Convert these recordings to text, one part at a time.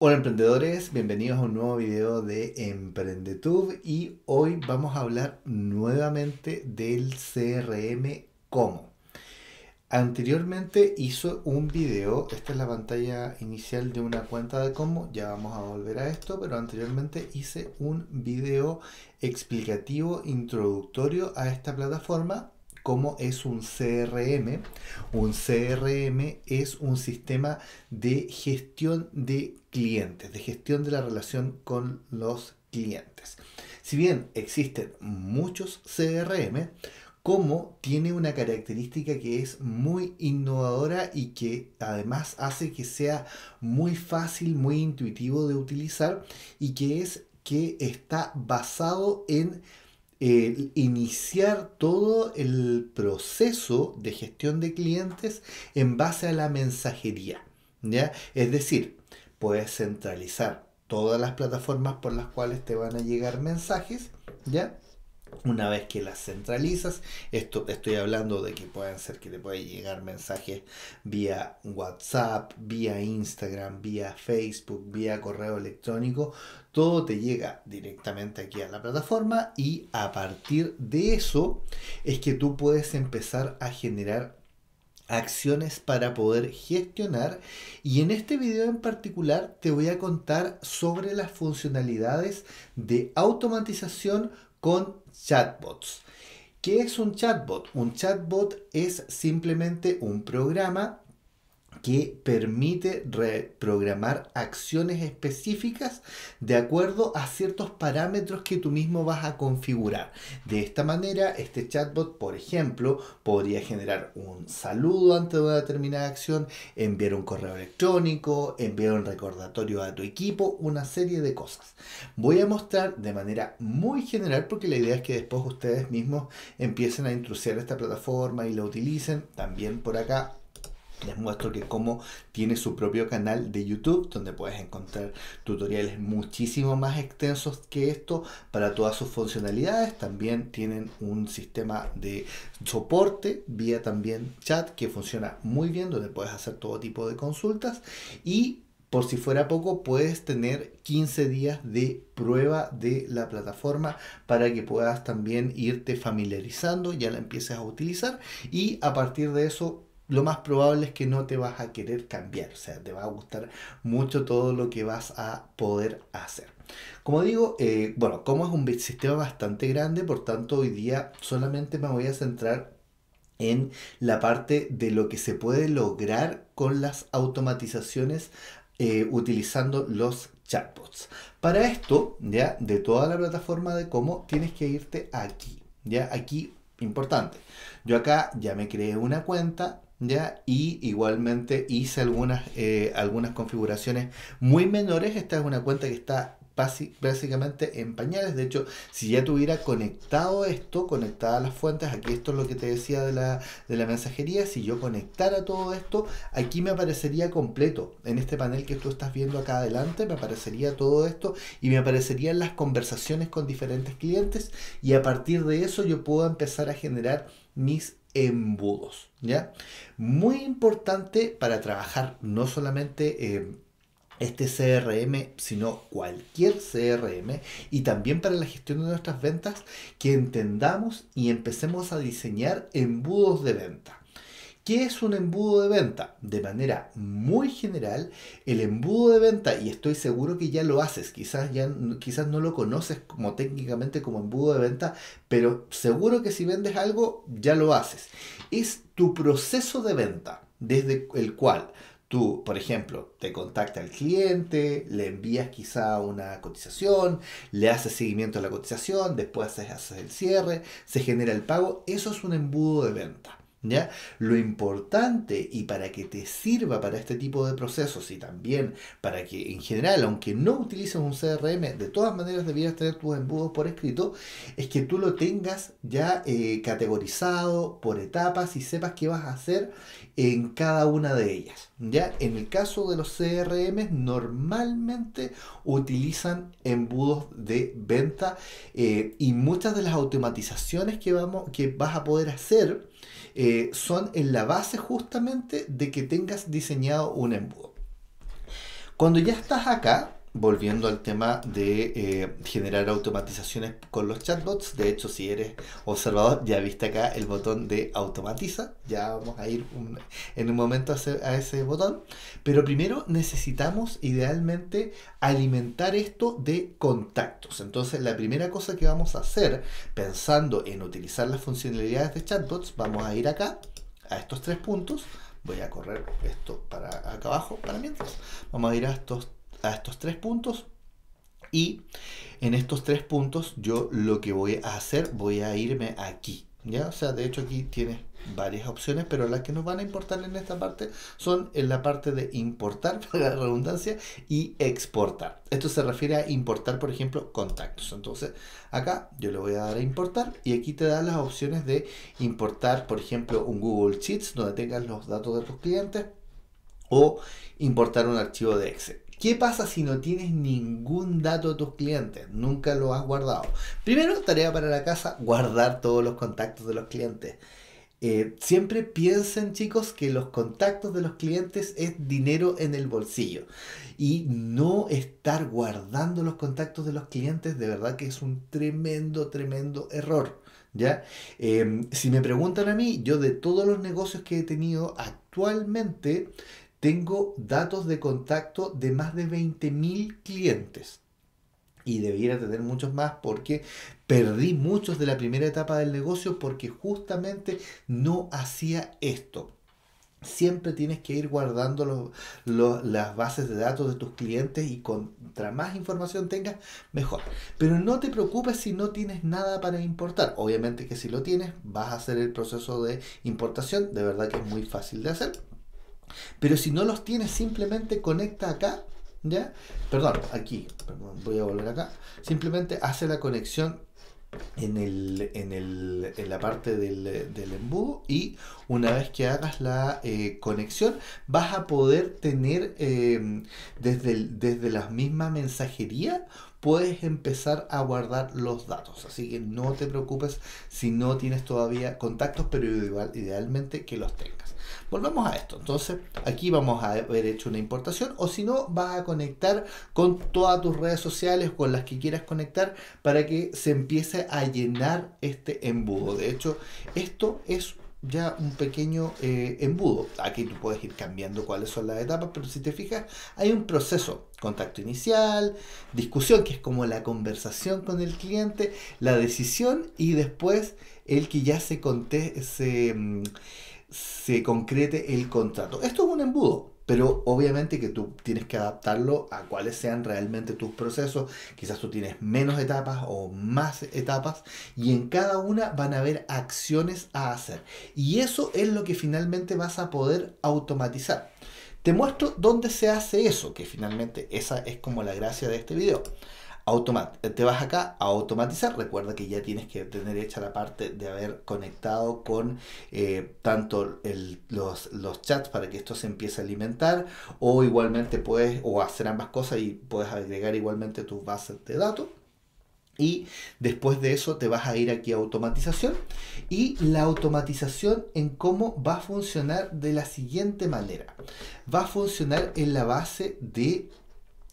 Hola emprendedores, bienvenidos a un nuevo video de EmprendeTube y hoy vamos a hablar nuevamente del CRM como. Anteriormente hizo un video, esta es la pantalla inicial de una cuenta de como, ya vamos a volver a esto, pero anteriormente hice un video explicativo introductorio a esta plataforma cómo es un CRM. Un CRM es un sistema de gestión de clientes, de gestión de la relación con los clientes. Si bien existen muchos CRM, como tiene una característica que es muy innovadora y que además hace que sea muy fácil, muy intuitivo de utilizar y que es que está basado en iniciar todo el proceso de gestión de clientes en base a la mensajería. ¿ya? Es decir, puedes centralizar todas las plataformas por las cuales te van a llegar mensajes, ¿ya? Una vez que las centralizas, esto estoy hablando de que pueden ser que te pueden llegar mensajes vía WhatsApp, vía Instagram, vía Facebook, vía correo electrónico. Todo te llega directamente aquí a la plataforma y a partir de eso es que tú puedes empezar a generar acciones para poder gestionar y en este video en particular te voy a contar sobre las funcionalidades de automatización con chatbots. ¿Qué es un chatbot? Un chatbot es simplemente un programa que permite reprogramar acciones específicas de acuerdo a ciertos parámetros que tú mismo vas a configurar. De esta manera, este chatbot, por ejemplo, podría generar un saludo antes de una determinada acción, enviar un correo electrónico, enviar un recordatorio a tu equipo, una serie de cosas. Voy a mostrar de manera muy general porque la idea es que después ustedes mismos empiecen a intrusiar esta plataforma y la utilicen. También por acá les muestro que cómo tiene su propio canal de YouTube donde puedes encontrar tutoriales muchísimo más extensos que esto para todas sus funcionalidades. También tienen un sistema de soporte vía también chat que funciona muy bien donde puedes hacer todo tipo de consultas y por si fuera poco, puedes tener 15 días de prueba de la plataforma para que puedas también irte familiarizando, ya la empieces a utilizar y a partir de eso lo más probable es que no te vas a querer cambiar, o sea, te va a gustar mucho todo lo que vas a poder hacer. Como digo, eh, bueno, como es un sistema bastante grande, por tanto hoy día solamente me voy a centrar en la parte de lo que se puede lograr con las automatizaciones eh, utilizando los chatbots. Para esto, ya de toda la plataforma de cómo tienes que irte aquí, ya aquí importante. Yo acá ya me creé una cuenta, y igualmente hice algunas, eh, algunas configuraciones muy menores. Esta es una cuenta que está básicamente en pañales. De hecho, si ya tuviera conectado esto, conectada las fuentes, aquí esto es lo que te decía de la, de la mensajería, si yo conectara todo esto, aquí me aparecería completo. En este panel que tú estás viendo acá adelante, me aparecería todo esto y me aparecerían las conversaciones con diferentes clientes y a partir de eso yo puedo empezar a generar mis embudos, ¿ya? Muy importante para trabajar no solamente... Eh, este CRM, sino cualquier CRM, y también para la gestión de nuestras ventas, que entendamos y empecemos a diseñar embudos de venta. ¿Qué es un embudo de venta? De manera muy general, el embudo de venta, y estoy seguro que ya lo haces, quizás, ya, quizás no lo conoces como técnicamente como embudo de venta, pero seguro que si vendes algo, ya lo haces. Es tu proceso de venta, desde el cual Tú, por ejemplo, te contacta al cliente, le envías quizá una cotización, le haces seguimiento a la cotización, después haces el cierre, se genera el pago. Eso es un embudo de venta. ¿Ya? Lo importante y para que te sirva para este tipo de procesos y también para que en general, aunque no utilices un CRM, de todas maneras debieras tener tus embudos por escrito, es que tú lo tengas ya eh, categorizado por etapas y sepas qué vas a hacer en cada una de ellas. ¿ya? En el caso de los CRM, normalmente utilizan embudos de venta eh, y muchas de las automatizaciones que, vamos, que vas a poder hacer, eh, son en la base justamente de que tengas diseñado un embudo. Cuando ya estás acá, volviendo al tema de eh, generar automatizaciones con los chatbots. De hecho, si eres observador, ya viste acá el botón de automatiza. Ya vamos a ir en un momento a ese, a ese botón. Pero primero necesitamos idealmente alimentar esto de contactos. Entonces, la primera cosa que vamos a hacer, pensando en utilizar las funcionalidades de chatbots, vamos a ir acá, a estos tres puntos. Voy a correr esto para acá abajo, para mientras. Vamos a ir a estos a estos tres puntos y en estos tres puntos yo lo que voy a hacer, voy a irme aquí. ¿Ya? O sea, de hecho aquí tienes varias opciones, pero las que nos van a importar en esta parte son en la parte de importar, para la redundancia, y exportar. Esto se refiere a importar, por ejemplo, contactos. Entonces, acá yo le voy a dar a importar y aquí te da las opciones de importar, por ejemplo, un Google Sheets donde tengas los datos de tus clientes o importar un archivo de Excel. ¿Qué pasa si no tienes ningún dato de tus clientes? Nunca lo has guardado. Primero, tarea para la casa, guardar todos los contactos de los clientes. Eh, siempre piensen chicos que los contactos de los clientes es dinero en el bolsillo y no estar guardando los contactos de los clientes de verdad que es un tremendo, tremendo error. ¿Ya? Em, si me preguntan a mí, yo de todos los negocios que he tenido actualmente, tengo datos de contacto de más de 20.000 clientes y debiera tener muchos más porque perdí muchos de la primera etapa del negocio porque justamente no hacía esto. Siempre tienes que ir guardando las bases de datos de tus clientes y contra más información tengas, mejor. Pero no te preocupes si no tienes nada para importar. Obviamente que si lo tienes, vas a hacer el proceso de importación. De verdad que es muy fácil de hacer pero si no los tienes, simplemente conecta acá, ¿ya? Perdón, aquí, voy a volver acá. Simplemente hace la conexión en, la parte del, del, embudo y una vez que hagas la eh, conexión vas a poder tener em, desde, desde la misma mensajería puedes empezar a guardar los datos así que no te preocupes si no tienes todavía contactos pero igual idealmente que los tengas Volvamos a esto. Entonces, aquí vamos a haber hecho una importación o si no, vas a conectar con todas tus redes sociales, con las que quieras conectar, para que se empiece a llenar este embudo. De hecho, esto es ya un pequeño eh, embudo. Aquí tú puedes ir cambiando cuáles son las etapas, pero si te fijas, hay un proceso. Contacto inicial, discusión, que es como la conversación con el cliente, la decisión y después el que ya se, conteste se mm, se concrete el contrato. Esto es un embudo, pero obviamente que tú tienes que adaptarlo a cuáles sean realmente tus procesos. Quizás tú tienes menos etapas o más etapas y en cada una van a haber acciones a hacer. Y eso es lo que finalmente vas a poder automatizar. Te muestro dónde se hace eso, que finalmente esa es como la gracia de este video. Eh, te vas acá a automatizar. Recuerda que ya tienes que tener hecha la parte de haber conectado con eh, tanto los, los, chats para que esto se empiece a alimentar o igualmente puedes o hacer ambas cosas y puedes agregar igualmente tus bases de datos. Y después de eso te vas a ir aquí a automatización y la automatización en cómo va a funcionar de la siguiente manera. Va a funcionar en la base de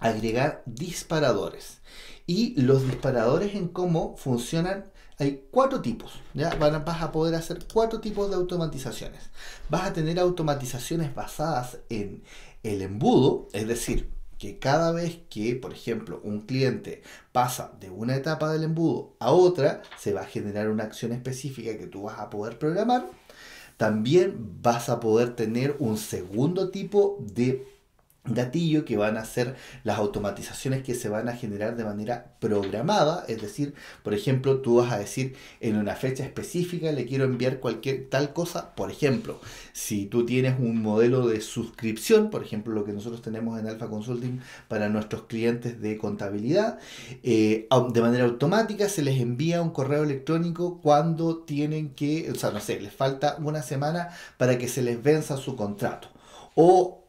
agregar disparadores. Y los disparadores en cómo funcionan, hay cuatro tipos. ¿ya? Vas a poder hacer cuatro tipos de automatizaciones. Vas a tener automatizaciones basadas en el embudo, es decir, que cada vez que, por ejemplo, un cliente pasa de una etapa del embudo a otra, se va a generar una acción específica que tú vas a poder programar. También vas a poder tener un segundo tipo de gatillo que van a ser las automatizaciones que se van a generar de manera programada, es decir, por ejemplo, tú vas a decir en una fecha específica le quiero enviar cualquier tal cosa, por ejemplo, si tú tienes un modelo de suscripción, por ejemplo, lo que nosotros tenemos en Alpha Consulting para nuestros clientes de contabilidad, eh, de manera automática se les envía un correo electrónico cuando tienen que, o sea, no sé, les falta una semana para que se les venza su contrato. O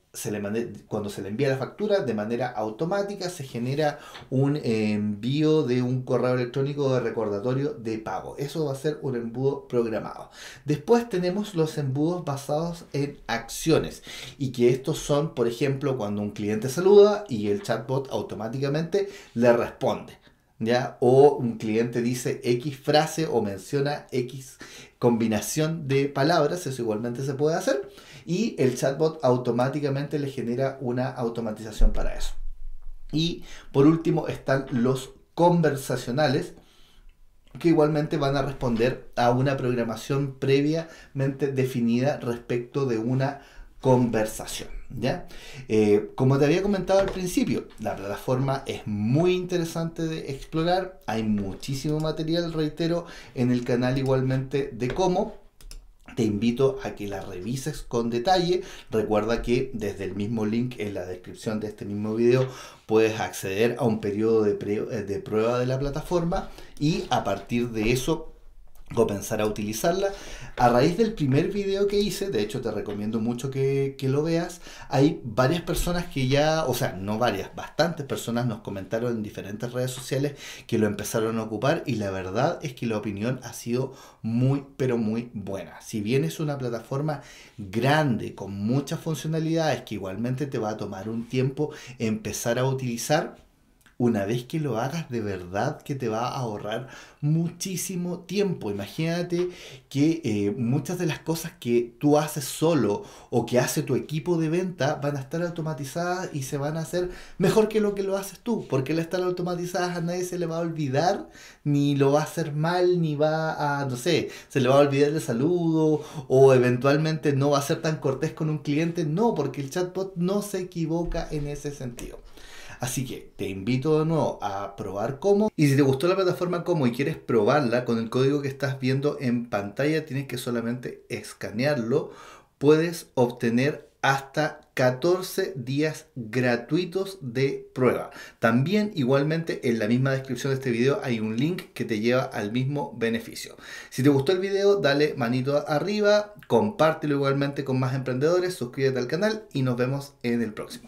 cuando se le envía la factura, de manera automática se genera un envío de un correo electrónico de recordatorio de pago. Eso va a ser un embudo programado. Después tenemos los embudos basados en acciones y que estos son, por ejemplo, cuando un cliente saluda y el chatbot automáticamente le responde. ¿Ya? O un cliente dice X frase o menciona X combinación de palabras, eso igualmente se puede hacer y el chatbot automáticamente le genera una automatización para eso. Y por último están los conversacionales que igualmente van a responder a una programación previamente definida respecto de una conversación. ¿ya? Eh, como te había comentado al principio, la plataforma es muy interesante de explorar, hay muchísimo material, reitero, en el canal igualmente de cómo te invito a que la revises con detalle. Recuerda que desde el mismo link en la descripción de este mismo video puedes acceder a un periodo de, eh, de prueba de la plataforma y a partir de eso comenzar a utilizarla. A raíz del primer video que hice, de hecho te recomiendo mucho que, que, lo veas, hay varias personas que ya, o sea, no varias, bastantes personas nos comentaron en diferentes redes sociales que lo empezaron a ocupar y la verdad es que la opinión ha sido muy, pero muy buena. Si bien es una plataforma grande, con muchas funcionalidades que igualmente te va a tomar un tiempo empezar a utilizar, una vez que lo hagas de verdad que te va a ahorrar muchísimo tiempo. Imagínate que eh, muchas de las cosas que tú haces solo o que hace tu equipo de venta van a estar automatizadas y se van a hacer mejor que lo que lo haces tú. Porque al estar automatizadas a nadie se le va a olvidar, ni lo va a hacer mal, ni va a, no sé, se le va a olvidar el saludo o eventualmente no va a ser tan cortés con un cliente. No, porque el chatbot no se equivoca en ese sentido. Así que te invito de nuevo a probar Como. Y si te gustó la plataforma Como y quieres probarla con el código que estás viendo en pantalla, tienes que solamente escanearlo. Puedes obtener hasta 14 días gratuitos de prueba. También igualmente en la misma descripción de este video hay un link que te lleva al mismo beneficio. Si te gustó el video, dale manito arriba, compártelo igualmente con más emprendedores, suscríbete al canal y nos vemos en el próximo.